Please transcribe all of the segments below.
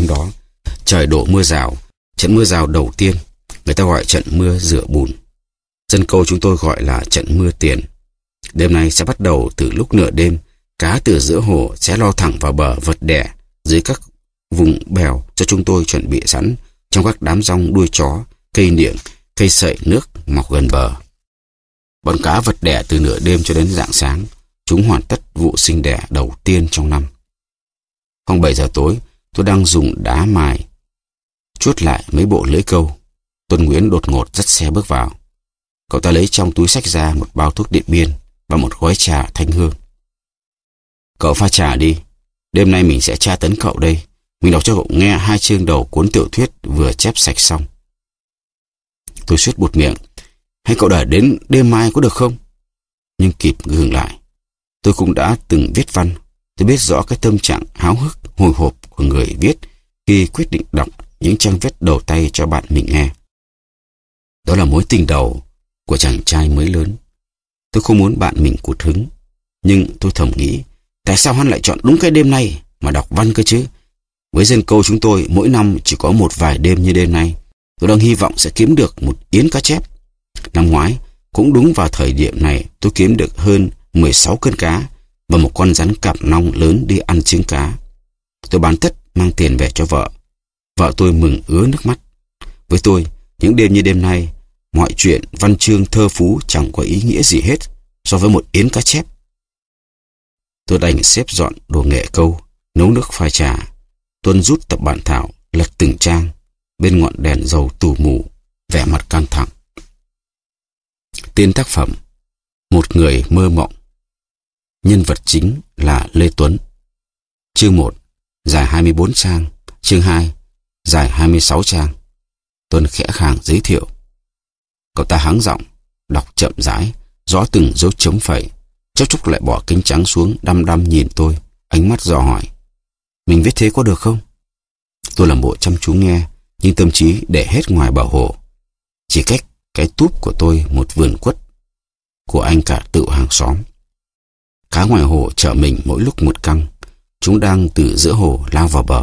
hôm đó, trời đổ mưa rào, trận mưa rào đầu tiên, người ta gọi trận mưa rửa bùn. Dân câu chúng tôi gọi là trận mưa tiền. Đêm nay sẽ bắt đầu từ lúc nửa đêm, cá từ giữa hồ sẽ lo thẳng vào bờ vật đẻ dưới các vùng bèo cho chúng tôi chuẩn bị sẵn trong các đám rong đuôi chó, cây niệm, cây sậy nước mọc gần bờ. Bọn cá vật đẻ từ nửa đêm cho đến rạng sáng, chúng hoàn tất vụ sinh đẻ đầu tiên trong năm. Khoảng bảy giờ tối, tôi đang dùng đá mài chuốt lại mấy bộ lưới câu. Tuân Nguyễn đột ngột dắt xe bước vào. Cậu ta lấy trong túi sách ra một bao thuốc điện biên và một gói trà thanh hương. Cậu pha trà đi. Đêm nay mình sẽ tra tấn cậu đây. Mình đọc cho cậu nghe hai chương đầu cuốn tiểu thuyết vừa chép sạch xong. Tôi suýt bụt miệng. Hay cậu đợi đến đêm mai có được không? Nhưng kịp ngừng lại. Tôi cũng đã từng viết văn Tôi biết rõ cái tâm trạng háo hức, hồi hộp của người viết khi quyết định đọc những trang viết đầu tay cho bạn mình nghe. Đó là mối tình đầu của chàng trai mới lớn. Tôi không muốn bạn mình cụt hứng, nhưng tôi thầm nghĩ tại sao hắn lại chọn đúng cái đêm nay mà đọc văn cơ chứ? Với dân câu chúng tôi mỗi năm chỉ có một vài đêm như đêm nay. Tôi đang hy vọng sẽ kiếm được một yến cá chép. Năm ngoái, cũng đúng vào thời điểm này tôi kiếm được hơn 16 cân cá và một con rắn cặp nong lớn đi ăn trứng cá. Tôi bán tất mang tiền về cho vợ. Vợ tôi mừng ứa nước mắt. Với tôi, những đêm như đêm nay, mọi chuyện văn chương thơ phú chẳng có ý nghĩa gì hết so với một yến cá chép. Tôi đành xếp dọn đồ nghệ câu, nấu nước pha trà. Tuân rút tập bản thảo, lật từng trang, bên ngọn đèn dầu tù mù, vẻ mặt căng thẳng. Tên tác phẩm Một người mơ mộng Nhân vật chính là Lê Tuấn. Chương 1 dài 24 trang, chương 2 dài 26 trang. Tuấn khẽ khàng giới thiệu. Cậu ta hắng giọng, đọc chậm rãi, rõ từng dấu chấm phẩy. Cháu Trúc lại bỏ kính trắng xuống đăm đăm nhìn tôi, ánh mắt dò hỏi. Mình viết thế có được không? Tôi làm bộ chăm chú nghe, nhưng tâm trí để hết ngoài bảo hộ. Chỉ cách cái túp của tôi một vườn quất của anh cả tự hàng xóm. Cá ngoài hồ chở mình mỗi lúc một căng. Chúng đang từ giữa hồ lao vào bờ.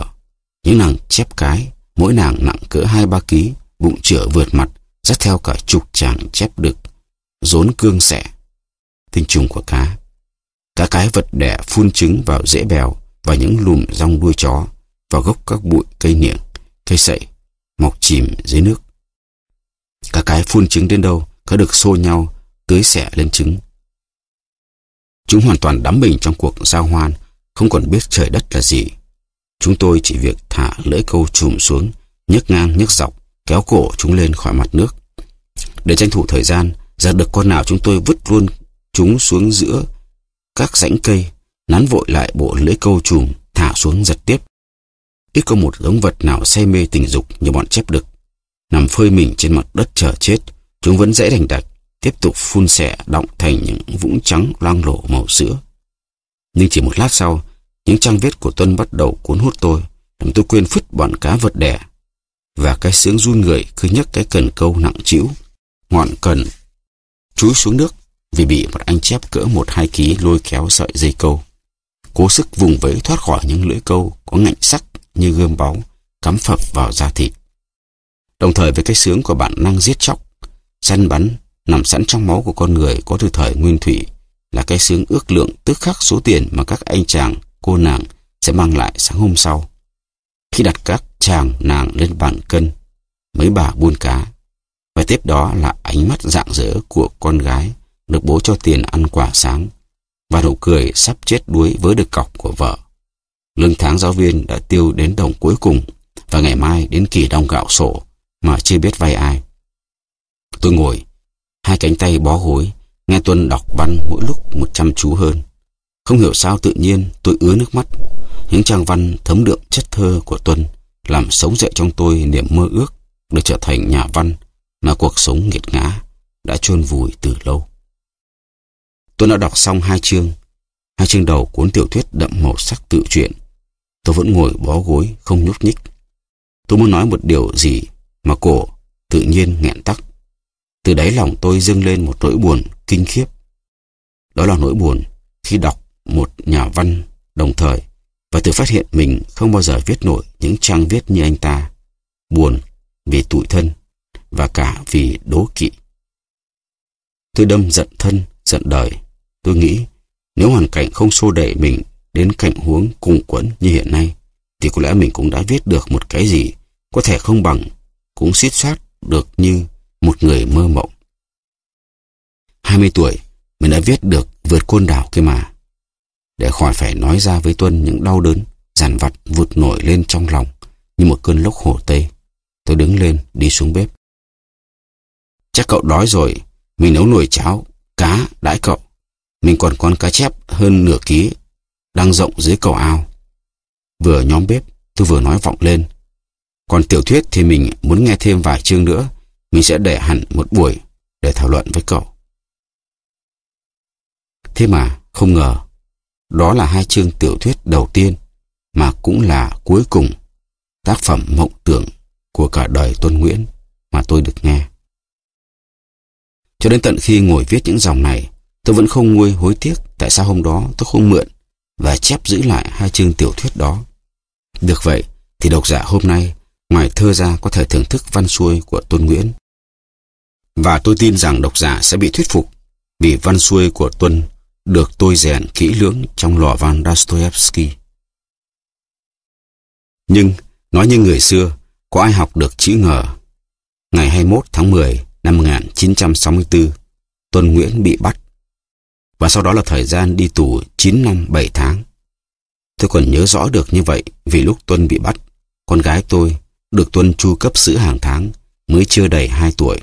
Những nàng chép cái, mỗi nàng nặng cỡ hai ba ký, bụng chửa vượt mặt, dắt theo cả chục chàng chép đực, rốn cương sẻ, Tinh trùng của cá. Cá cái vật đẻ phun trứng vào rễ bèo và những lùm rong đuôi chó, vào gốc các bụi cây niệm, cây sậy, mọc chìm dưới nước. Cá cái phun trứng đến đâu, cá được xô nhau, tưới xẻ lên trứng, Chúng hoàn toàn đắm mình trong cuộc giao hoan, không còn biết trời đất là gì. Chúng tôi chỉ việc thả lưỡi câu chùm xuống, nhấc ngang nhấc dọc, kéo cổ chúng lên khỏi mặt nước. Để tranh thủ thời gian, ra được con nào chúng tôi vứt luôn chúng xuống giữa các rãnh cây, nắn vội lại bộ lưỡi câu chùm, thả xuống giật tiếp. Ít có một giống vật nào say mê tình dục như bọn chép đực. Nằm phơi mình trên mặt đất chờ chết, chúng vẫn dễ đành đạch, tiếp tục phun xẻ động thành những vũng trắng loang lổ màu sữa. Nhưng chỉ một lát sau, những trang viết của Tuân bắt đầu cuốn hút tôi, làm tôi quên phứt bọn cá vật đẻ. Và cái sướng run người cứ nhấc cái cần câu nặng trĩu, ngọn cần chúi xuống nước vì bị một anh chép cỡ một hai ký lôi kéo sợi dây câu. Cố sức vùng vẫy thoát khỏi những lưỡi câu có ngạnh sắc như gươm báu, cắm phập vào da thịt. Đồng thời với cái sướng của bản năng giết chóc, săn bắn nằm sẵn trong máu của con người có từ thời nguyên thủy là cái sướng ước lượng tức khắc số tiền mà các anh chàng, cô nàng sẽ mang lại sáng hôm sau. Khi đặt các chàng nàng lên bàn cân, mấy bà buôn cá. Và tiếp đó là ánh mắt rạng rỡ của con gái được bố cho tiền ăn quả sáng và nụ cười sắp chết đuối với được cọc của vợ. Lương tháng giáo viên đã tiêu đến đồng cuối cùng và ngày mai đến kỳ đong gạo sổ mà chưa biết vay ai. Tôi ngồi Hai cánh tay bó gối, nghe Tuân đọc văn mỗi lúc một chăm chú hơn. Không hiểu sao tự nhiên tôi ứa nước mắt. Những trang văn thấm đượm chất thơ của Tuân làm sống dậy trong tôi niềm mơ ước được trở thành nhà văn mà cuộc sống nghiệt ngã đã chôn vùi từ lâu. Tôi đã đọc xong hai chương. Hai chương đầu cuốn tiểu thuyết đậm màu sắc tự truyện. Tôi vẫn ngồi bó gối không nhúc nhích. Tôi muốn nói một điều gì mà cổ tự nhiên nghẹn tắc. Từ đáy lòng tôi dâng lên một nỗi buồn kinh khiếp. Đó là nỗi buồn khi đọc một nhà văn đồng thời và tự phát hiện mình không bao giờ viết nổi những trang viết như anh ta. Buồn vì tủi thân và cả vì đố kỵ. Tôi đâm giận thân, giận đời. Tôi nghĩ nếu hoàn cảnh không xô đẩy mình đến cảnh huống cùng quẫn như hiện nay thì có lẽ mình cũng đã viết được một cái gì có thể không bằng cũng suýt soát được như một người mơ mộng. 20 tuổi, mình đã viết được vượt côn đảo kia mà. Để khỏi phải nói ra với Tuân những đau đớn, dằn vặt vụt nổi lên trong lòng như một cơn lốc hổ tê. Tôi đứng lên, đi xuống bếp. Chắc cậu đói rồi, mình nấu nồi cháo, cá, đãi cậu. Mình còn con cá chép hơn nửa ký, đang rộng dưới cầu ao. Vừa nhóm bếp, tôi vừa nói vọng lên. Còn tiểu thuyết thì mình muốn nghe thêm vài chương nữa mình sẽ để hẳn một buổi để thảo luận với cậu. Thế mà không ngờ, đó là hai chương tiểu thuyết đầu tiên mà cũng là cuối cùng tác phẩm mộng tưởng của cả đời Tôn Nguyễn mà tôi được nghe. Cho đến tận khi ngồi viết những dòng này, tôi vẫn không nguôi hối tiếc tại sao hôm đó tôi không mượn và chép giữ lại hai chương tiểu thuyết đó. Được vậy thì độc giả hôm nay Ngoài thơ ra có thể thưởng thức văn xuôi của Tôn Nguyễn. Và tôi tin rằng độc giả sẽ bị thuyết phục vì văn xuôi của Tuân được tôi rèn kỹ lưỡng trong lò văn Dostoevsky. Nhưng, nói như người xưa, có ai học được chữ ngờ? Ngày 21 tháng 10 năm 1964, Tuân Nguyễn bị bắt. Và sau đó là thời gian đi tù 9 năm 7 tháng. Tôi còn nhớ rõ được như vậy vì lúc Tuân bị bắt, con gái tôi được Tuân chu cấp sữa hàng tháng mới chưa đầy 2 tuổi.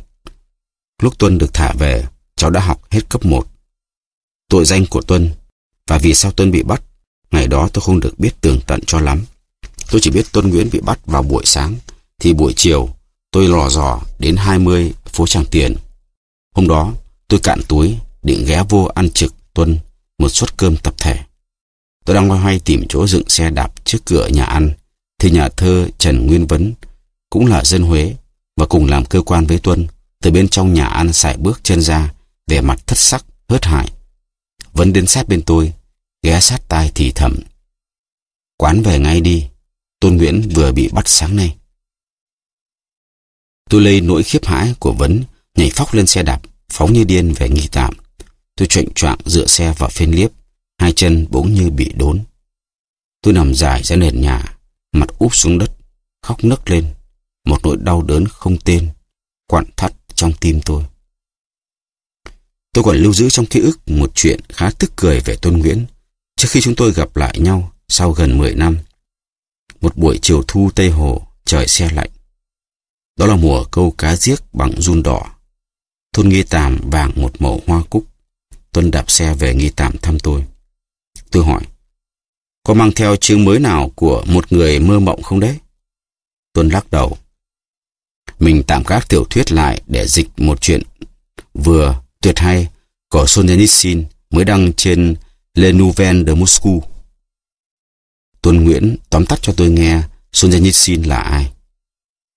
Lúc Tuân được thả về, cháu đã học hết cấp 1. Tội danh của Tuân và vì sao Tuân bị bắt, ngày đó tôi không được biết tường tận cho lắm. Tôi chỉ biết Tuân Nguyễn bị bắt vào buổi sáng, thì buổi chiều tôi lò dò đến 20 phố Tràng Tiền. Hôm đó tôi cạn túi định ghé vô ăn trực Tuân một suất cơm tập thể. Tôi đang loay hoay tìm chỗ dựng xe đạp trước cửa nhà ăn thì nhà thơ Trần Nguyên Vấn cũng là dân Huế và cùng làm cơ quan với Tuân từ bên trong nhà ăn sải bước chân ra vẻ mặt thất sắc, hớt hải. Vấn đến sát bên tôi, ghé sát tai thì thầm. Quán về ngay đi, Tôn Nguyễn vừa bị bắt sáng nay. Tôi lấy nỗi khiếp hãi của Vấn, nhảy phóc lên xe đạp, phóng như điên về nghi tạm. Tôi trệnh choạng dựa xe vào phên liếp, hai chân bỗng như bị đốn. Tôi nằm dài ra nền nhà, mặt úp xuống đất, khóc nấc lên, một nỗi đau đớn không tên, quặn thắt trong tim tôi. Tôi còn lưu giữ trong ký ức một chuyện khá tức cười về Tôn Nguyễn trước khi chúng tôi gặp lại nhau sau gần 10 năm. Một buổi chiều thu Tây Hồ, trời xe lạnh. Đó là mùa câu cá giếc bằng run đỏ. Thôn Nghi Tàm vàng một màu hoa cúc. Tuân đạp xe về Nghi Tàm thăm tôi. Tôi hỏi, có mang theo chương mới nào của một người mơ mộng không đấy? Tuân lắc đầu. Mình tạm gác tiểu thuyết lại để dịch một chuyện vừa tuyệt hay của Solzhenitsyn mới đăng trên Le Nouvelle de Moscou. Tuân Nguyễn tóm tắt cho tôi nghe Solzhenitsyn là ai.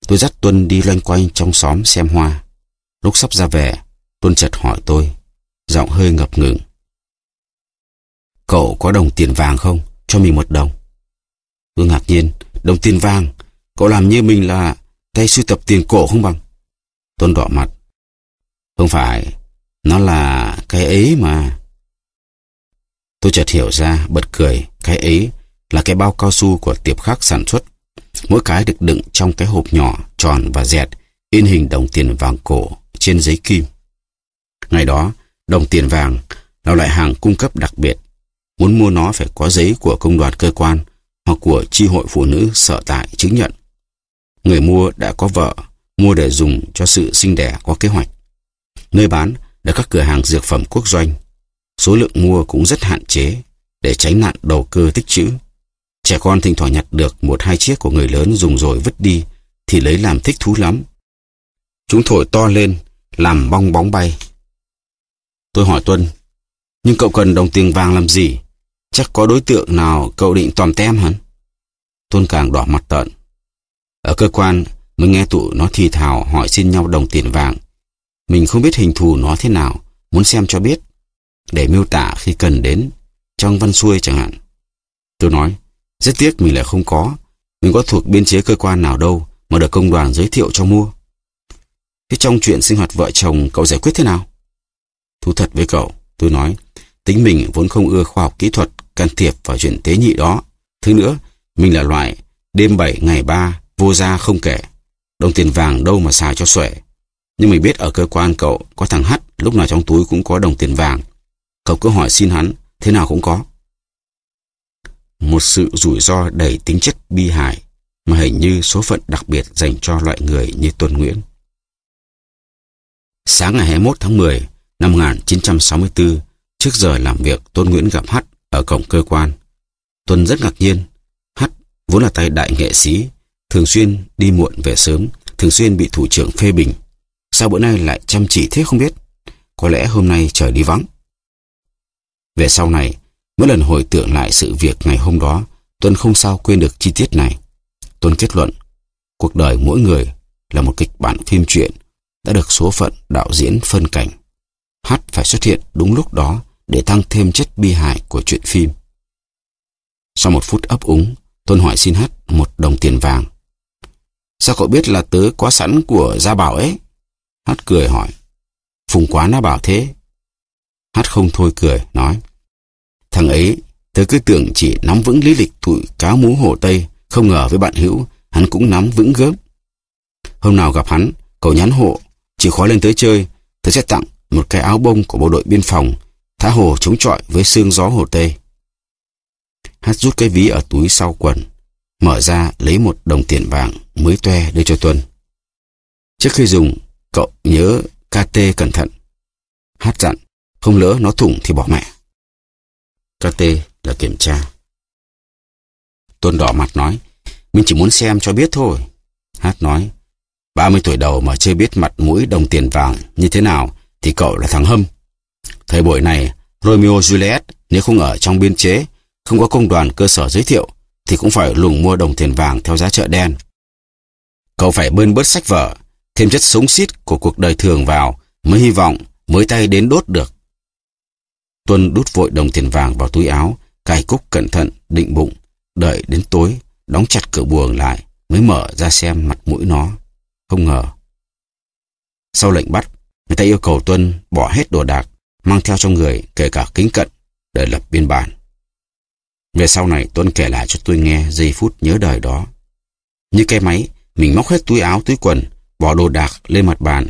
Tôi dắt Tuân đi loanh quanh trong xóm xem hoa. Lúc sắp ra về, Tuân chợt hỏi tôi, giọng hơi ngập ngừng. Cậu có đồng tiền vàng không? cho mình một đồng. Tôi ngạc nhiên, đồng tiền vàng, cậu làm như mình là tay sưu tập tiền cổ không bằng? Tôn đỏ mặt. Không phải, nó là cái ấy mà. Tôi chợt hiểu ra, bật cười, cái ấy là cái bao cao su của tiệp khắc sản xuất. Mỗi cái được đựng trong cái hộp nhỏ, tròn và dẹt, in hình đồng tiền vàng cổ trên giấy kim. Ngày đó, đồng tiền vàng là loại hàng cung cấp đặc biệt Muốn mua nó phải có giấy của công đoàn cơ quan hoặc của chi hội phụ nữ sở tại chứng nhận. Người mua đã có vợ, mua để dùng cho sự sinh đẻ có kế hoạch. Nơi bán là các cửa hàng dược phẩm quốc doanh. Số lượng mua cũng rất hạn chế để tránh nạn đầu cơ tích trữ. Trẻ con thỉnh thoảng nhặt được một hai chiếc của người lớn dùng rồi vứt đi thì lấy làm thích thú lắm. Chúng thổi to lên, làm bong bóng bay. Tôi hỏi Tuân, nhưng cậu cần đồng tiền vàng làm gì? Chắc có đối tượng nào cậu định tòm tem hẳn? Tôn Càng đỏ mặt tận. Ở cơ quan, mình nghe tụi nó thì thào hỏi xin nhau đồng tiền vàng. Mình không biết hình thù nó thế nào, muốn xem cho biết. Để miêu tả khi cần đến, trong văn xuôi chẳng hạn. Tôi nói, rất tiếc mình lại không có. Mình có thuộc biên chế cơ quan nào đâu mà được công đoàn giới thiệu cho mua. Thế trong chuyện sinh hoạt vợ chồng cậu giải quyết thế nào? Thú thật với cậu, tôi nói, Tính mình vốn không ưa khoa học kỹ thuật can thiệp vào chuyện tế nhị đó. Thứ nữa, mình là loại đêm bảy ngày ba vô gia không kể. Đồng tiền vàng đâu mà xài cho xuể. Nhưng mình biết ở cơ quan cậu có thằng Hắt lúc nào trong túi cũng có đồng tiền vàng. Cậu cứ hỏi xin hắn, thế nào cũng có. Một sự rủi ro đầy tính chất bi hại mà hình như số phận đặc biệt dành cho loại người như Tuân Nguyễn. Sáng ngày 21 tháng 10 năm 1964, Trước giờ làm việc, Tôn Nguyễn gặp Hắt ở cổng cơ quan. Tuân rất ngạc nhiên. Hắt vốn là tay đại nghệ sĩ, thường xuyên đi muộn về sớm, thường xuyên bị thủ trưởng phê bình. Sao bữa nay lại chăm chỉ thế không biết? Có lẽ hôm nay trời đi vắng. Về sau này, mỗi lần hồi tưởng lại sự việc ngày hôm đó, Tuân không sao quên được chi tiết này. Tuân kết luận, cuộc đời mỗi người là một kịch bản phim truyện đã được số phận đạo diễn phân cảnh. Hát phải xuất hiện đúng lúc đó để tăng thêm chất bi hại của chuyện phim. Sau một phút ấp úng, Tôn hỏi xin Hát một đồng tiền vàng. Sao cậu biết là tớ quá sẵn của Gia Bảo ấy? Hát cười hỏi. Phùng quá nó bảo thế. Hát không thôi cười, nói. Thằng ấy, tớ cứ tưởng chỉ nắm vững lý lịch tụi cáo mú hồ Tây, không ngờ với bạn hữu, hắn cũng nắm vững gớm. Hôm nào gặp hắn, cậu nhắn hộ, chỉ khó lên tới chơi, tớ sẽ tặng một cái áo bông của bộ đội biên phòng Thả hồ chống chọi với sương gió hồ Tây. Hát rút cái ví ở túi sau quần, mở ra lấy một đồng tiền vàng mới toe đưa cho Tuân. Trước khi dùng, cậu nhớ KT cẩn thận. Hát dặn, không lỡ nó thủng thì bỏ mẹ. KT là kiểm tra. Tuân đỏ mặt nói, mình chỉ muốn xem cho biết thôi. Hát nói, ba mươi tuổi đầu mà chưa biết mặt mũi đồng tiền vàng như thế nào thì cậu là thằng hâm. Thời buổi này, Romeo Juliet nếu không ở trong biên chế, không có công đoàn cơ sở giới thiệu, thì cũng phải lùng mua đồng tiền vàng theo giá chợ đen. Cậu phải bơn bớt sách vở, thêm chất sống xít của cuộc đời thường vào mới hy vọng mới tay đến đốt được. Tuân đút vội đồng tiền vàng vào túi áo, cài cúc cẩn thận, định bụng, đợi đến tối, đóng chặt cửa buồng lại mới mở ra xem mặt mũi nó. Không ngờ. Sau lệnh bắt, người ta yêu cầu Tuân bỏ hết đồ đạc, mang theo trong người kể cả kính cận để lập biên bản. Về sau này Tuấn kể lại cho tôi nghe giây phút nhớ đời đó. Như cái máy, mình móc hết túi áo, túi quần, bỏ đồ đạc lên mặt bàn.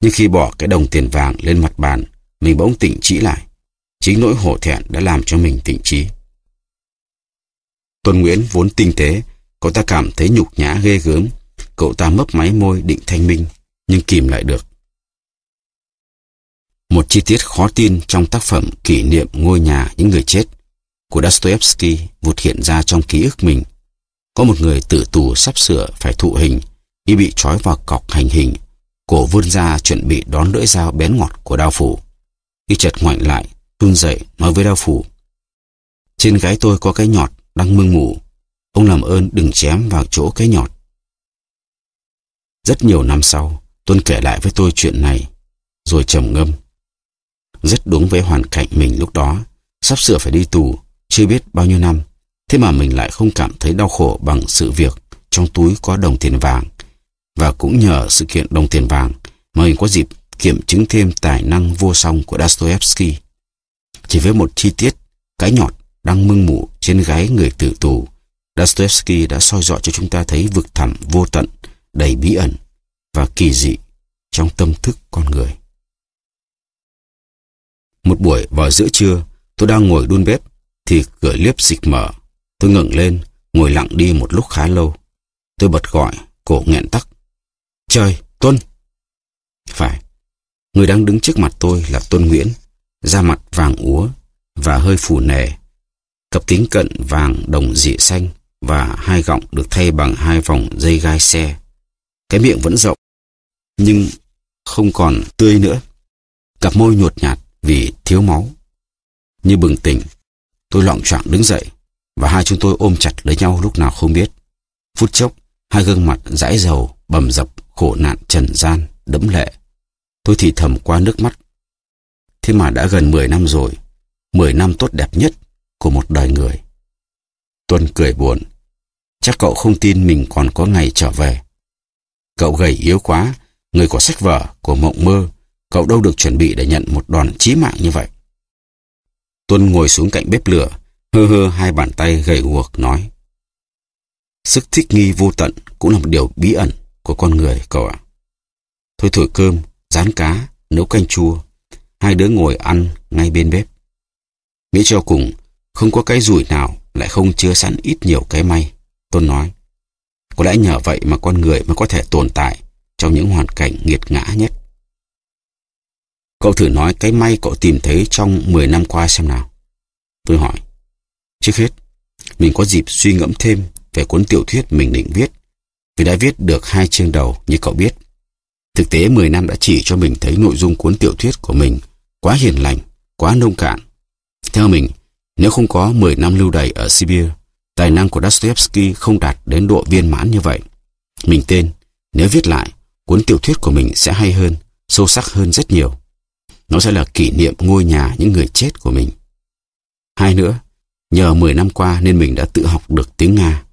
Nhưng khi bỏ cái đồng tiền vàng lên mặt bàn, mình bỗng tỉnh trí lại. Chính nỗi hổ thẹn đã làm cho mình tỉnh trí. Tuấn Nguyễn vốn tinh tế, cậu ta cảm thấy nhục nhã ghê gớm. Cậu ta mấp máy môi định thanh minh, nhưng kìm lại được. Một chi tiết khó tin trong tác phẩm Kỷ niệm ngôi nhà những người chết của Dostoevsky vụt hiện ra trong ký ức mình. Có một người tử tù sắp sửa phải thụ hình, y bị trói vào cọc hành hình, cổ vươn ra chuẩn bị đón lưỡi dao bén ngọt của đao phủ. Y chợt ngoảnh lại, run dậy nói với đao phủ. Trên gái tôi có cái nhọt đang mưng mủ ông làm ơn đừng chém vào chỗ cái nhọt. Rất nhiều năm sau, Tuân kể lại với tôi chuyện này, rồi trầm ngâm rất đúng với hoàn cảnh mình lúc đó. Sắp sửa phải đi tù, chưa biết bao nhiêu năm. Thế mà mình lại không cảm thấy đau khổ bằng sự việc trong túi có đồng tiền vàng. Và cũng nhờ sự kiện đồng tiền vàng mà mình có dịp kiểm chứng thêm tài năng vô song của Dostoevsky. Chỉ với một chi tiết, cái nhọt đang mưng mủ trên gái người tử tù, Dostoevsky đã soi dọi cho chúng ta thấy vực thẳm vô tận, đầy bí ẩn và kỳ dị trong tâm thức con người. Một buổi vào giữa trưa, tôi đang ngồi đun bếp, thì cửa liếp dịch mở. Tôi ngẩng lên, ngồi lặng đi một lúc khá lâu. Tôi bật gọi, cổ nghẹn tắc. Trời, Tuân! Phải, người đang đứng trước mặt tôi là Tuân Nguyễn, da mặt vàng úa và hơi phù nề. Cặp kính cận vàng đồng dị xanh và hai gọng được thay bằng hai vòng dây gai xe. Cái miệng vẫn rộng, nhưng không còn tươi nữa. Cặp môi nhuột nhạt, vì thiếu máu. Như bừng tỉnh, tôi loạn trọng đứng dậy và hai chúng tôi ôm chặt lấy nhau lúc nào không biết. Phút chốc, hai gương mặt dãi dầu, bầm dập, khổ nạn trần gian, đẫm lệ. Tôi thì thầm qua nước mắt. Thế mà đã gần 10 năm rồi, 10 năm tốt đẹp nhất của một đời người. Tuân cười buồn. Chắc cậu không tin mình còn có ngày trở về. Cậu gầy yếu quá, người của sách vở, của mộng mơ, Cậu đâu được chuẩn bị để nhận một đòn chí mạng như vậy. Tuân ngồi xuống cạnh bếp lửa, hơ hơ hai bàn tay gầy guộc nói. Sức thích nghi vô tận cũng là một điều bí ẩn của con người cậu ạ. Thôi thổi cơm, rán cá, nấu canh chua. Hai đứa ngồi ăn ngay bên bếp. Nghĩ cho cùng, không có cái rủi nào lại không chứa sẵn ít nhiều cái may. tuân nói, có lẽ nhờ vậy mà con người mới có thể tồn tại trong những hoàn cảnh nghiệt ngã nhất. Cậu thử nói cái may cậu tìm thấy trong 10 năm qua xem nào. Tôi hỏi. Trước hết, mình có dịp suy ngẫm thêm về cuốn tiểu thuyết mình định viết. vì đã viết được hai chương đầu như cậu biết. Thực tế 10 năm đã chỉ cho mình thấy nội dung cuốn tiểu thuyết của mình quá hiền lành, quá nông cạn. Theo mình, nếu không có 10 năm lưu đày ở Sibir, tài năng của Dostoevsky không đạt đến độ viên mãn như vậy. Mình tên, nếu viết lại, cuốn tiểu thuyết của mình sẽ hay hơn, sâu sắc hơn rất nhiều. Nó sẽ là kỷ niệm ngôi nhà những người chết của mình. Hai nữa, nhờ 10 năm qua nên mình đã tự học được tiếng Nga.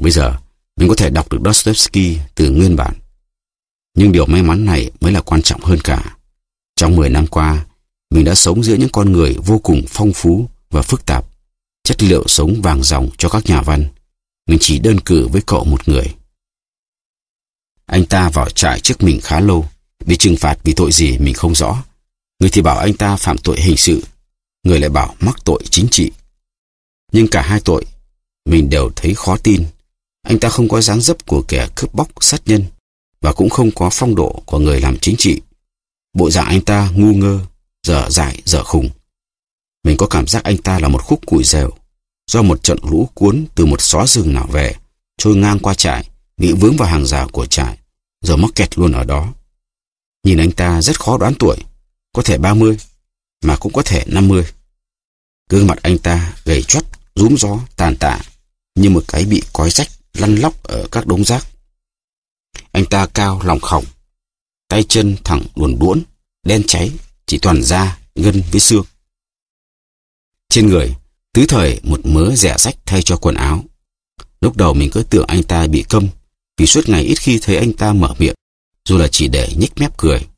Bây giờ, mình có thể đọc được Dostoevsky từ nguyên bản. Nhưng điều may mắn này mới là quan trọng hơn cả. Trong 10 năm qua, mình đã sống giữa những con người vô cùng phong phú và phức tạp, chất liệu sống vàng ròng cho các nhà văn. Mình chỉ đơn cử với cậu một người. Anh ta vào trại trước mình khá lâu, bị trừng phạt vì tội gì mình không rõ. Người thì bảo anh ta phạm tội hình sự, người lại bảo mắc tội chính trị. Nhưng cả hai tội, mình đều thấy khó tin. Anh ta không có dáng dấp của kẻ cướp bóc sát nhân và cũng không có phong độ của người làm chính trị. Bộ dạng anh ta ngu ngơ, dở dại, dở khùng. Mình có cảm giác anh ta là một khúc củi dẻo do một trận lũ cuốn từ một xóa rừng nào về, trôi ngang qua trại, bị vướng vào hàng rào của trại, rồi mắc kẹt luôn ở đó. Nhìn anh ta rất khó đoán tuổi, có thể 30, mà cũng có thể 50. Gương mặt anh ta gầy chót, rúm gió, tàn tạ, như một cái bị cói rách lăn lóc ở các đống rác. Anh ta cao lòng khổng, tay chân thẳng luồn đuỗn, đen cháy, chỉ toàn da, ngân với xương. Trên người, tứ thời một mớ rẻ rách thay cho quần áo. Lúc đầu mình cứ tưởng anh ta bị câm, vì suốt ngày ít khi thấy anh ta mở miệng, dù là chỉ để nhếch mép cười.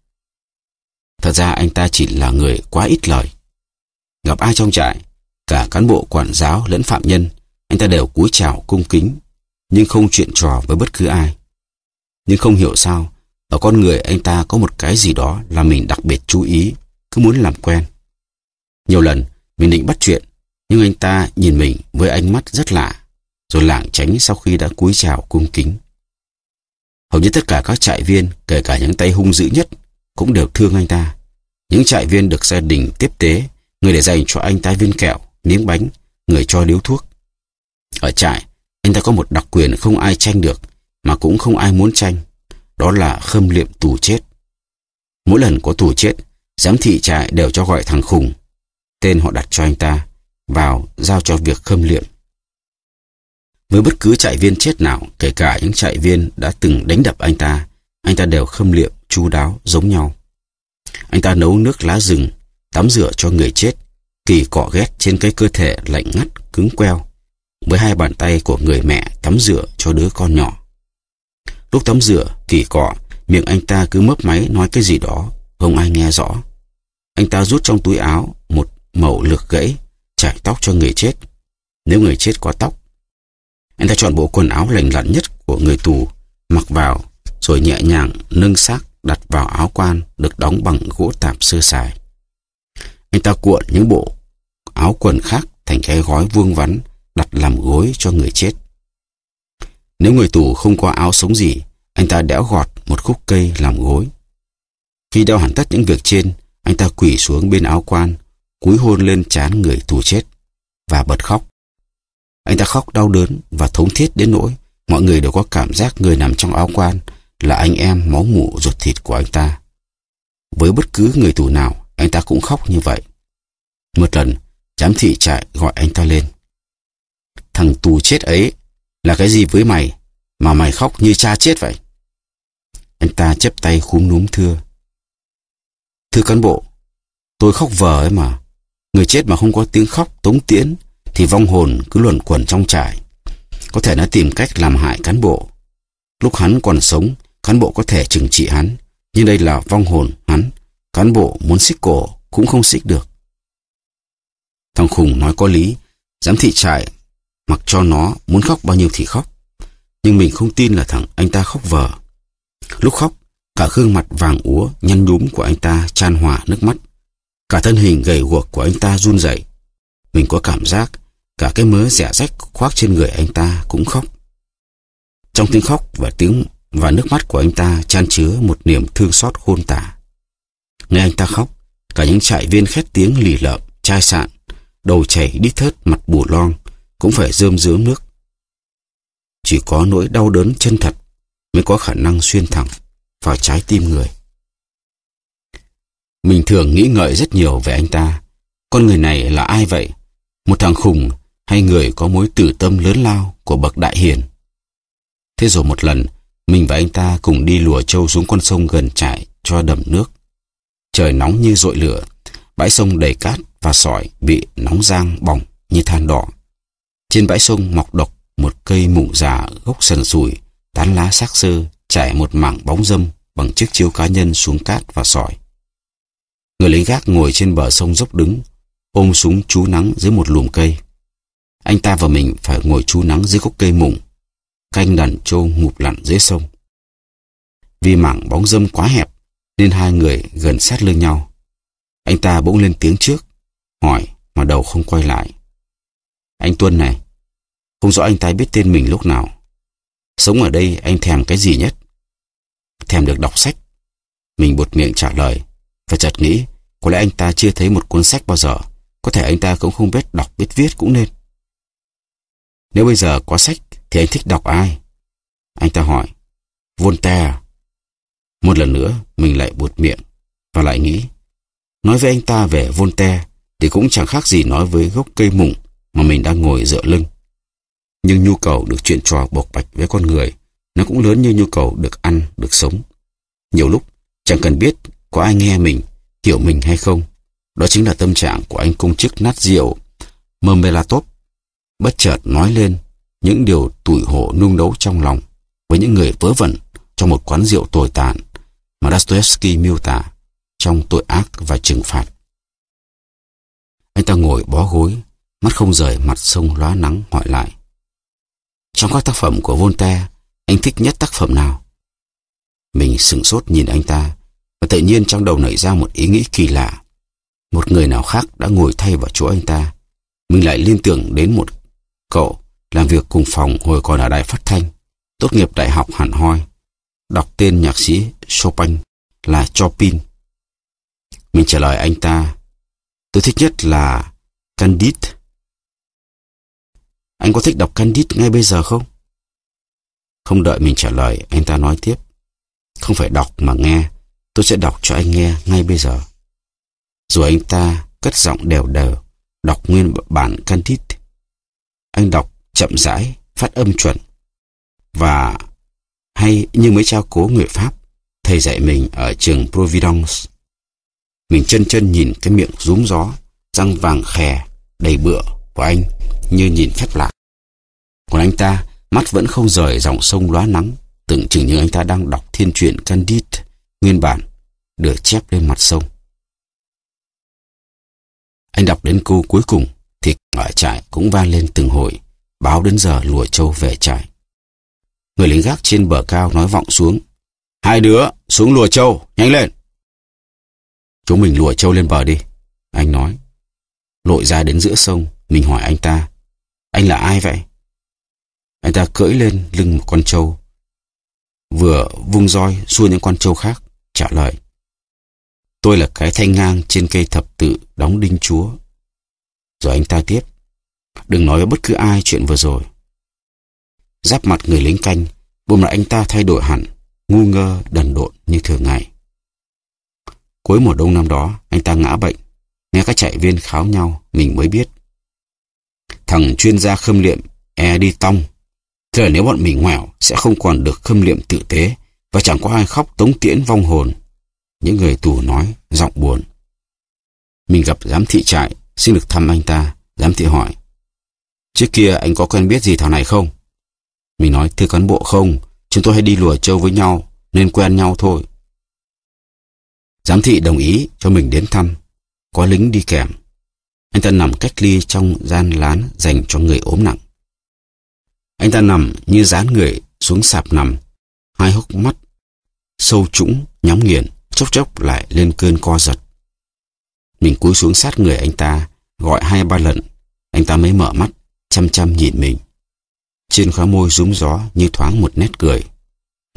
Thật ra anh ta chỉ là người quá ít lời. Gặp ai trong trại, cả cán bộ quản giáo lẫn phạm nhân, anh ta đều cúi chào cung kính, nhưng không chuyện trò với bất cứ ai. Nhưng không hiểu sao, ở con người anh ta có một cái gì đó là mình đặc biệt chú ý, cứ muốn làm quen. Nhiều lần, mình định bắt chuyện, nhưng anh ta nhìn mình với ánh mắt rất lạ, rồi lảng tránh sau khi đã cúi chào cung kính. Hầu như tất cả các trại viên, kể cả những tay hung dữ nhất, cũng đều thương anh ta. Những trại viên được gia đình tiếp tế, người để dành cho anh ta viên kẹo, miếng bánh, người cho điếu thuốc. Ở trại, anh ta có một đặc quyền không ai tranh được, mà cũng không ai muốn tranh. Đó là khâm liệm tù chết. Mỗi lần có tù chết, giám thị trại đều cho gọi thằng khùng. Tên họ đặt cho anh ta, vào giao cho việc khâm liệm. Với bất cứ trại viên chết nào, kể cả những trại viên đã từng đánh đập anh ta, anh ta đều khâm liệm chu đáo giống nhau. Anh ta nấu nước lá rừng, tắm rửa cho người chết, kỳ cọ ghét trên cái cơ thể lạnh ngắt, cứng queo, với hai bàn tay của người mẹ tắm rửa cho đứa con nhỏ. Lúc tắm rửa, kỳ cọ, miệng anh ta cứ mấp máy nói cái gì đó, không ai nghe rõ. Anh ta rút trong túi áo một mẩu lược gãy, chải tóc cho người chết. Nếu người chết có tóc, anh ta chọn bộ quần áo lành lặn nhất của người tù, mặc vào, rồi nhẹ nhàng nâng xác đặt vào áo quan được đóng bằng gỗ tạp sơ sài. Anh ta cuộn những bộ áo quần khác thành cái gói vuông vắn đặt làm gối cho người chết. Nếu người tù không có áo sống gì, anh ta đẽo gọt một khúc cây làm gối. Khi đeo hẳn tất những việc trên, anh ta quỳ xuống bên áo quan, cúi hôn lên trán người tù chết và bật khóc. Anh ta khóc đau đớn và thống thiết đến nỗi mọi người đều có cảm giác người nằm trong áo quan là anh em máu mủ ruột thịt của anh ta. Với bất cứ người tù nào, anh ta cũng khóc như vậy. Một lần, giám thị trại gọi anh ta lên. Thằng tù chết ấy là cái gì với mày mà mày khóc như cha chết vậy? Anh ta chép tay khúm núm thưa. Thưa cán bộ, tôi khóc vờ ấy mà. Người chết mà không có tiếng khóc tống tiễn thì vong hồn cứ luẩn quẩn trong trại. Có thể nó tìm cách làm hại cán bộ. Lúc hắn còn sống, Cán bộ có thể trừng trị hắn, nhưng đây là vong hồn hắn. Cán bộ muốn xích cổ cũng không xích được. Thằng khùng nói có lý, giám thị trại mặc cho nó muốn khóc bao nhiêu thì khóc. Nhưng mình không tin là thằng anh ta khóc vờ. Lúc khóc, cả gương mặt vàng úa nhăn nhúm của anh ta chan hòa nước mắt. Cả thân hình gầy guộc của anh ta run rẩy. Mình có cảm giác cả cái mớ rẻ rách khoác trên người anh ta cũng khóc. Trong tiếng khóc và tiếng và nước mắt của anh ta chan chứa một niềm thương xót khôn tả. Nghe anh ta khóc, cả những trại viên khét tiếng lì lợm, chai sạn, đầu chảy đít thớt mặt bù lon, cũng phải rơm rớm nước. Chỉ có nỗi đau đớn chân thật mới có khả năng xuyên thẳng vào trái tim người. Mình thường nghĩ ngợi rất nhiều về anh ta. Con người này là ai vậy? Một thằng khùng hay người có mối tử tâm lớn lao của bậc đại hiền? Thế rồi một lần, mình và anh ta cùng đi lùa trâu xuống con sông gần trại cho đầm nước. Trời nóng như dội lửa, bãi sông đầy cát và sỏi bị nóng rang bỏng như than đỏ. Trên bãi sông mọc độc một cây mụ già gốc sần sùi, tán lá xác sơ, trải một mảng bóng dâm bằng chiếc chiếu cá nhân xuống cát và sỏi. Người lính gác ngồi trên bờ sông dốc đứng, ôm súng trú nắng dưới một lùm cây. Anh ta và mình phải ngồi trú nắng dưới gốc cây mùng canh đàn trâu ngụp lặn dưới sông. Vì mảng bóng dâm quá hẹp nên hai người gần sát lưng nhau. Anh ta bỗng lên tiếng trước, hỏi mà đầu không quay lại. Anh Tuân này, không rõ anh ta biết tên mình lúc nào. Sống ở đây anh thèm cái gì nhất? Thèm được đọc sách. Mình buột miệng trả lời và chợt nghĩ có lẽ anh ta chưa thấy một cuốn sách bao giờ. Có thể anh ta cũng không biết đọc biết viết cũng nên. Nếu bây giờ có sách Thế anh thích đọc ai? Anh ta hỏi. Voltaire. Một lần nữa, mình lại buột miệng và lại nghĩ. Nói với anh ta về Voltaire thì cũng chẳng khác gì nói với gốc cây mùng mà mình đang ngồi dựa lưng. Nhưng nhu cầu được chuyện trò bộc bạch với con người nó cũng lớn như nhu cầu được ăn, được sống. Nhiều lúc chẳng cần biết có ai nghe mình, hiểu mình hay không. Đó chính là tâm trạng của anh công chức nát rượu Mermelatop. Bất chợt nói lên những điều tủi hổ nung nấu trong lòng với những người vớ vẩn trong một quán rượu tồi tàn mà Dostoevsky miêu tả trong tội ác và trừng phạt. Anh ta ngồi bó gối, mắt không rời mặt sông lóa nắng hỏi lại. Trong các tác phẩm của Voltaire, anh thích nhất tác phẩm nào? Mình sửng sốt nhìn anh ta và tự nhiên trong đầu nảy ra một ý nghĩ kỳ lạ. Một người nào khác đã ngồi thay vào chỗ anh ta. Mình lại liên tưởng đến một cậu làm việc cùng phòng hồi còn ở đài phát thanh, tốt nghiệp đại học hẳn hoi, đọc tên nhạc sĩ Chopin là Chopin. Mình trả lời anh ta, tôi thích nhất là Candide. Anh có thích đọc Candide ngay bây giờ không? Không đợi mình trả lời, anh ta nói tiếp. Không phải đọc mà nghe, tôi sẽ đọc cho anh nghe ngay bây giờ. Rồi anh ta cất giọng đều đều, đọc nguyên bản Candide. Anh đọc chậm rãi, phát âm chuẩn. Và hay như mới trao cố người Pháp, thầy dạy mình ở trường Providence. Mình chân chân nhìn cái miệng rúm gió, răng vàng khè, đầy bựa của anh như nhìn phép lạ. Còn anh ta, mắt vẫn không rời dòng sông lóa nắng, tưởng chừng như anh ta đang đọc thiên truyện Candide, nguyên bản, được chép lên mặt sông. Anh đọc đến câu cuối cùng thì ở trại cũng vang lên từng hồi báo đến giờ lùa trâu về trại. Người lính gác trên bờ cao nói vọng xuống. Hai đứa xuống lùa trâu, nhanh lên. Chúng mình lùa trâu lên bờ đi, anh nói. Lội ra đến giữa sông, mình hỏi anh ta. Anh là ai vậy? Anh ta cưỡi lên lưng một con trâu. Vừa vung roi xua những con trâu khác, trả lời. Tôi là cái thanh ngang trên cây thập tự đóng đinh chúa. Rồi anh ta tiếp. Đừng nói với bất cứ ai chuyện vừa rồi. Giáp mặt người lính canh, bùm lại anh ta thay đổi hẳn, ngu ngơ, đần độn như thường ngày. Cuối mùa đông năm đó, anh ta ngã bệnh. Nghe các chạy viên kháo nhau, mình mới biết. Thằng chuyên gia khâm liệm, e đi tong. Thế là nếu bọn mình ngoẻo, sẽ không còn được khâm liệm tự tế và chẳng có ai khóc tống tiễn vong hồn. Những người tù nói, giọng buồn. Mình gặp giám thị trại, xin được thăm anh ta. Giám thị hỏi, Trước kia anh có quen biết gì thằng này không? Mình nói thưa cán bộ không, chúng tôi hay đi lùa châu với nhau nên quen nhau thôi. Giám thị đồng ý cho mình đến thăm, có lính đi kèm. Anh ta nằm cách ly trong gian lán dành cho người ốm nặng. Anh ta nằm như dán người xuống sạp nằm, hai hốc mắt sâu trũng, nhắm nghiền, chốc chốc lại lên cơn co giật. Mình cúi xuống sát người anh ta, gọi hai ba lần, anh ta mới mở mắt chăm chăm nhìn mình. Trên khóa môi rúng gió như thoáng một nét cười.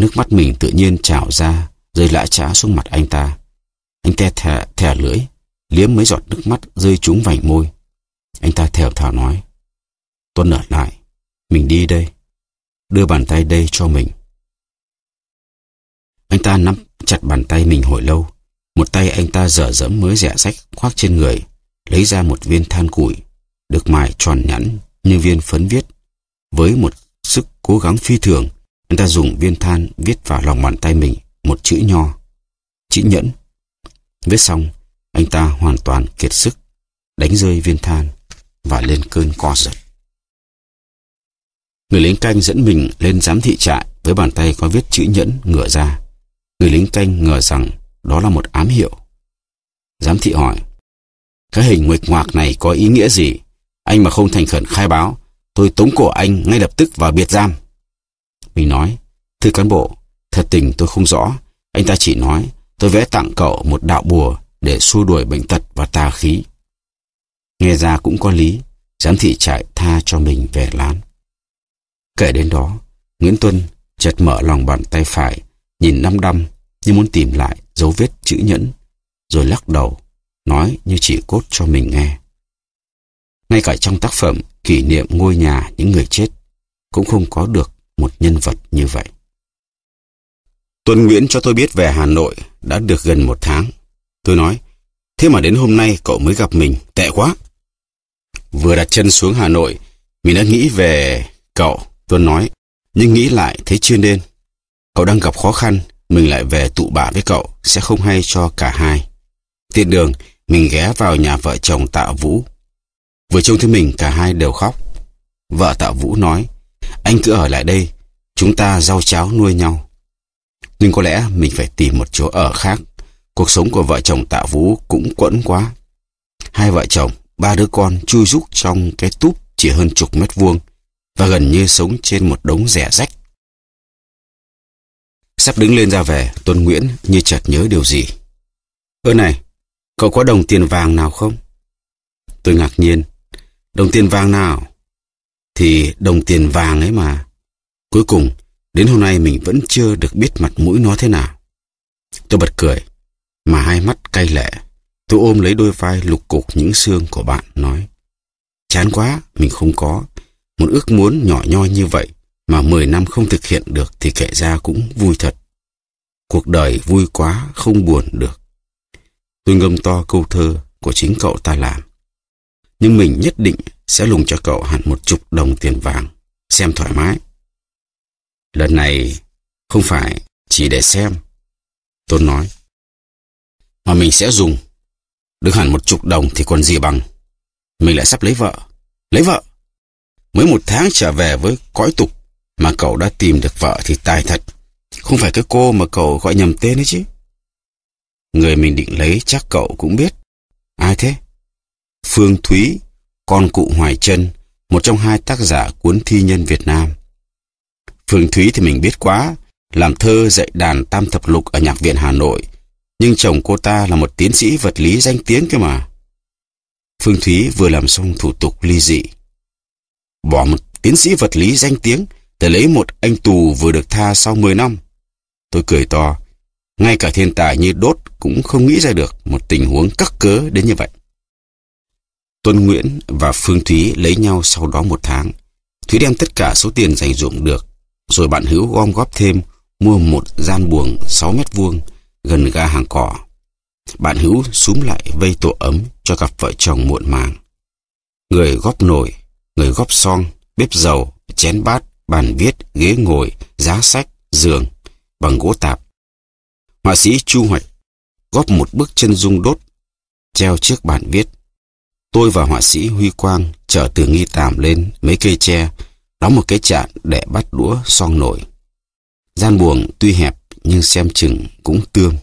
Nước mắt mình tự nhiên trào ra, rơi lã trá xuống mặt anh ta. Anh ta thẻ, thẻ lưỡi, liếm mấy giọt nước mắt rơi trúng vành môi. Anh ta thèo thào nói. Tuân ở lại, mình đi đây. Đưa bàn tay đây cho mình. Anh ta nắm chặt bàn tay mình hồi lâu. Một tay anh ta dở dẫm mới rẻ sách khoác trên người, lấy ra một viên than củi, được mài tròn nhẵn như viên phấn viết. Với một sức cố gắng phi thường, anh ta dùng viên than viết vào lòng bàn tay mình một chữ nho, chữ nhẫn. Viết xong, anh ta hoàn toàn kiệt sức, đánh rơi viên than và lên cơn co giật. Người lính canh dẫn mình lên giám thị trại với bàn tay có viết chữ nhẫn ngửa ra. Người lính canh ngờ rằng đó là một ám hiệu. Giám thị hỏi, cái hình nguệch ngoạc này có ý nghĩa gì? Anh mà không thành khẩn khai báo, tôi tống cổ anh ngay lập tức vào biệt giam. Mình nói, thưa cán bộ, thật tình tôi không rõ. Anh ta chỉ nói, tôi vẽ tặng cậu một đạo bùa để xua đuổi bệnh tật và tà khí. Nghe ra cũng có lý, giám thị trại tha cho mình về lán. Kể đến đó, Nguyễn Tuân chật mở lòng bàn tay phải, nhìn năm đăm như muốn tìm lại dấu vết chữ nhẫn, rồi lắc đầu, nói như chỉ cốt cho mình nghe. Ngay cả trong tác phẩm kỷ niệm ngôi nhà những người chết cũng không có được một nhân vật như vậy. Tuân Nguyễn cho tôi biết về Hà Nội đã được gần một tháng. Tôi nói, thế mà đến hôm nay cậu mới gặp mình, tệ quá. Vừa đặt chân xuống Hà Nội, mình đã nghĩ về cậu, Tuân nói, nhưng nghĩ lại thấy chưa nên. Cậu đang gặp khó khăn, mình lại về tụ bạ với cậu, sẽ không hay cho cả hai. Tiện đường, mình ghé vào nhà vợ chồng Tạ Vũ Vừa trông thấy mình cả hai đều khóc. Vợ Tạ Vũ nói, anh cứ ở lại đây, chúng ta rau cháo nuôi nhau. Nhưng có lẽ mình phải tìm một chỗ ở khác. Cuộc sống của vợ chồng Tạ Vũ cũng quẫn quá. Hai vợ chồng, ba đứa con chui rúc trong cái túp chỉ hơn chục mét vuông và gần như sống trên một đống rẻ rách. Sắp đứng lên ra về, Tuấn Nguyễn như chợt nhớ điều gì. Ơ này, cậu có đồng tiền vàng nào không? Tôi ngạc nhiên, Đồng tiền vàng nào? Thì đồng tiền vàng ấy mà. Cuối cùng, đến hôm nay mình vẫn chưa được biết mặt mũi nó thế nào. Tôi bật cười, mà hai mắt cay lệ. Tôi ôm lấy đôi vai lục cục những xương của bạn, nói. Chán quá, mình không có. Một ước muốn nhỏ nhoi như vậy mà 10 năm không thực hiện được thì kể ra cũng vui thật. Cuộc đời vui quá, không buồn được. Tôi ngâm to câu thơ của chính cậu ta làm nhưng mình nhất định sẽ lùng cho cậu hẳn một chục đồng tiền vàng, xem thoải mái. Lần này không phải chỉ để xem, tôi nói, mà mình sẽ dùng. Được hẳn một chục đồng thì còn gì bằng. Mình lại sắp lấy vợ, lấy vợ. Mới một tháng trở về với cõi tục mà cậu đã tìm được vợ thì tài thật. Không phải cái cô mà cậu gọi nhầm tên ấy chứ. Người mình định lấy chắc cậu cũng biết. Ai thế? Phương Thúy, con cụ Hoài Trân, một trong hai tác giả cuốn thi nhân Việt Nam. Phương Thúy thì mình biết quá, làm thơ dạy đàn tam thập lục ở Nhạc viện Hà Nội, nhưng chồng cô ta là một tiến sĩ vật lý danh tiếng cơ mà. Phương Thúy vừa làm xong thủ tục ly dị. Bỏ một tiến sĩ vật lý danh tiếng để lấy một anh tù vừa được tha sau 10 năm. Tôi cười to, ngay cả thiên tài như đốt cũng không nghĩ ra được một tình huống cắc cớ đến như vậy. Tuân Nguyễn và Phương Thúy lấy nhau sau đó một tháng. Thúy đem tất cả số tiền dành dụng được, rồi bạn Hữu gom góp thêm mua một gian buồng 6 mét vuông gần ga hàng cỏ. Bạn Hữu súm lại vây tổ ấm cho cặp vợ chồng muộn màng. Người góp nồi, người góp son, bếp dầu, chén bát, bàn viết, ghế ngồi, giá sách, giường bằng gỗ tạp. Họa sĩ Chu Hoạch góp một bức chân dung đốt treo trước bàn viết Tôi và họa sĩ Huy Quang chở từ nghi tạm lên mấy cây tre, đóng một cái chạn để bắt đũa son nổi. Gian buồng tuy hẹp nhưng xem chừng cũng tương.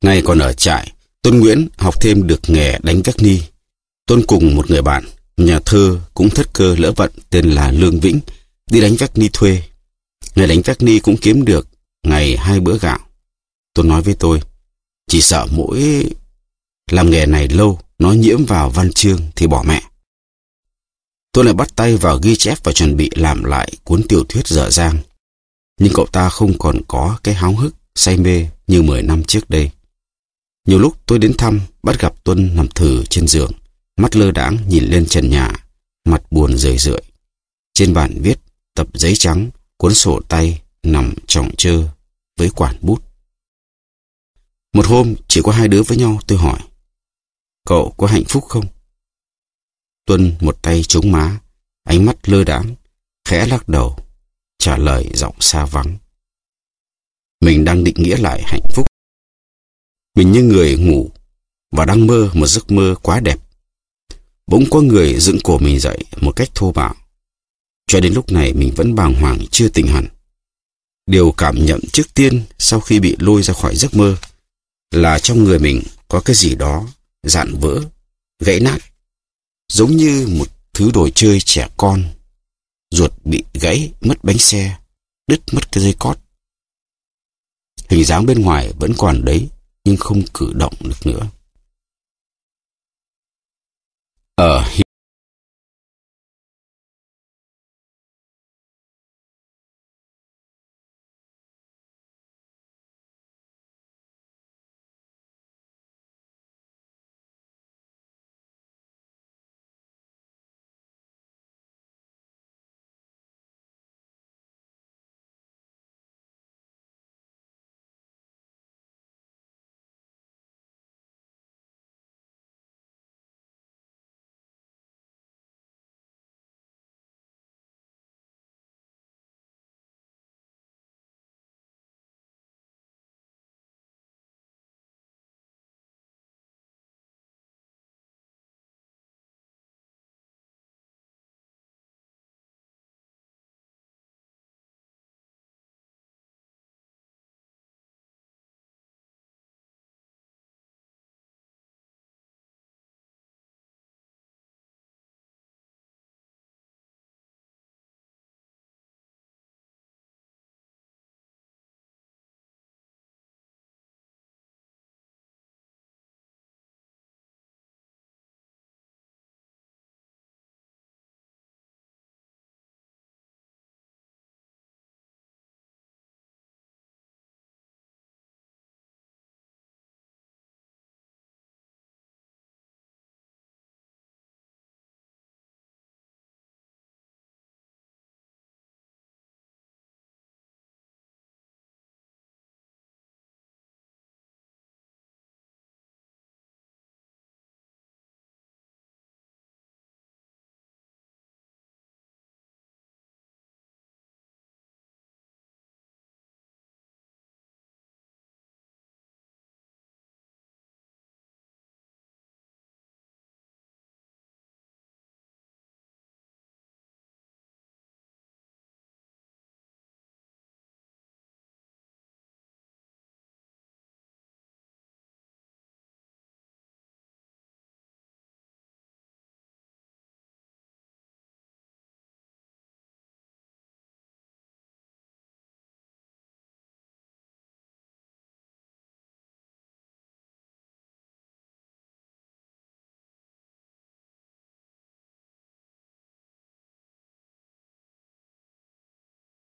Ngay còn ở trại, Tôn Nguyễn học thêm được nghề đánh các ni. Tôn cùng một người bạn, nhà thơ cũng thất cơ lỡ vận tên là Lương Vĩnh, đi đánh vác ni thuê. Ngày đánh vác ni cũng kiếm được ngày hai bữa gạo. Tôn nói với tôi, chỉ sợ mỗi làm nghề này lâu nó nhiễm vào văn chương thì bỏ mẹ. Tôi lại bắt tay vào ghi chép và chuẩn bị làm lại cuốn tiểu thuyết dở dang. Nhưng cậu ta không còn có cái háo hức, say mê như 10 năm trước đây. Nhiều lúc tôi đến thăm, bắt gặp Tuân nằm thử trên giường, mắt lơ đãng nhìn lên trần nhà, mặt buồn rười rượi. Trên bàn viết tập giấy trắng, cuốn sổ tay nằm trọng trơ với quản bút. Một hôm, chỉ có hai đứa với nhau, tôi hỏi. Cậu có hạnh phúc không? Tuân một tay chống má, ánh mắt lơ đãng, khẽ lắc đầu, trả lời giọng xa vắng. Mình đang định nghĩa lại hạnh phúc. Mình như người ngủ và đang mơ một giấc mơ quá đẹp. Bỗng có người dựng cổ mình dậy một cách thô bạo. Cho đến lúc này mình vẫn bàng hoàng chưa tỉnh hẳn. Điều cảm nhận trước tiên sau khi bị lôi ra khỏi giấc mơ là trong người mình có cái gì đó dạn vỡ, gãy nát, giống như một thứ đồ chơi trẻ con. Ruột bị gãy, mất bánh xe, đứt mất cái dây cót. Hình dáng bên ngoài vẫn còn đấy, nhưng không cử động được nữa. Ở